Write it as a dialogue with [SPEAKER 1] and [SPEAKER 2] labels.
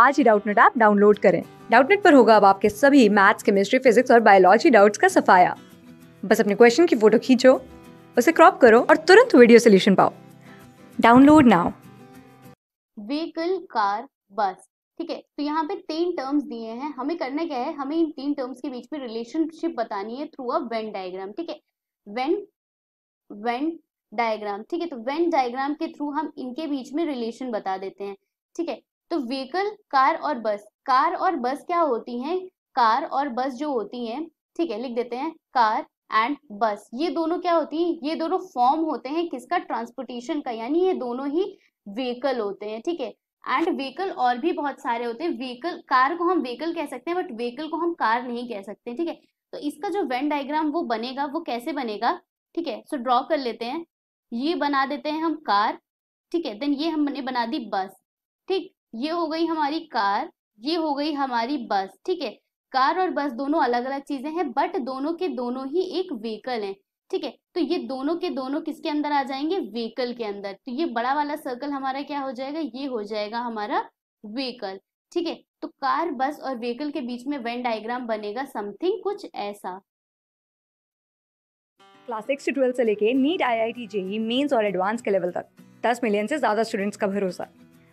[SPEAKER 1] आज ही Doubtnut app download करें डाउटनेट पर होगा अब आपके सभी मैथ्स केमिस्ट्री फिजिक्स और बायोलॉजी डाउट्स का सफाया बस अपने क्वेश्चन की फोटो खींचो उसे क्रॉप करो और तुरंत वीडियो सोल्यूशन पाओ download now
[SPEAKER 2] vehicle car bus ठीक है तो यहाँ पे तीन टर्म्स दिए हैं हमें करना क्या है हमें इन तीन टर्म्स के बीच में रिलेशनशिप बतानी है थ्रू अ वेन डायग्राम ठीक है वेन वेन डायग्राम ठीक है तो वेन डायग्राम के थ्रू हम इनके बीच में रिलेशन बता देते हैं ठीक है तो व्हीकल कार और बस कार और बस क्या होती हैं कार और बस जो होती हैं ठीक है लिख देते हैं कार एंड बस ये दोनों क्या होती हैं ये दोनों फॉर्म होते हैं किसका ट्रांसपोर्टेशन का यानी ये दोनों ही व्हीकल होते हैं ठीक है एंड व्हीकल और भी बहुत सारे होते हैं व्हीकल कार को हम व्हीकल कह सकते हैं बट व्हीकल को हम कार नहीं कह सकते ठीक है तो इसका जो वेन डायग्राम वो बनेगा वो कैसे बनेगा ठीक है सो ड्रॉ कर लेते हैं ये बना देते हैं हम कार ठीक है देन ये हमने बना दी बस ठीक ये हो गई हमारी कार ये हो गई हमारी बस ठीक है कार और बस दोनों अलग अलग चीजें हैं बट दोनों के दोनों ही एक व्हीकल हैं ठीक है तो ये दोनों के दोनों किसके अंदर आ जाएंगे व्हीकल के अंदर तो ये बड़ा वाला सर्कल हमारा क्या हो जाएगा ये हो जाएगा हमारा व्हीकल ठीक है तो कार बस और व्हीकल के बीच में वेन डायग्राम बनेगा समथिंग कुछ ऐसा
[SPEAKER 1] क्लास सिक्स से ट्वेल्थ से लेके NEET I I T JEE mains और एडवांस के लेवल तक दस मिलियन से ज्यादा स्टूडेंट्स का भरोसा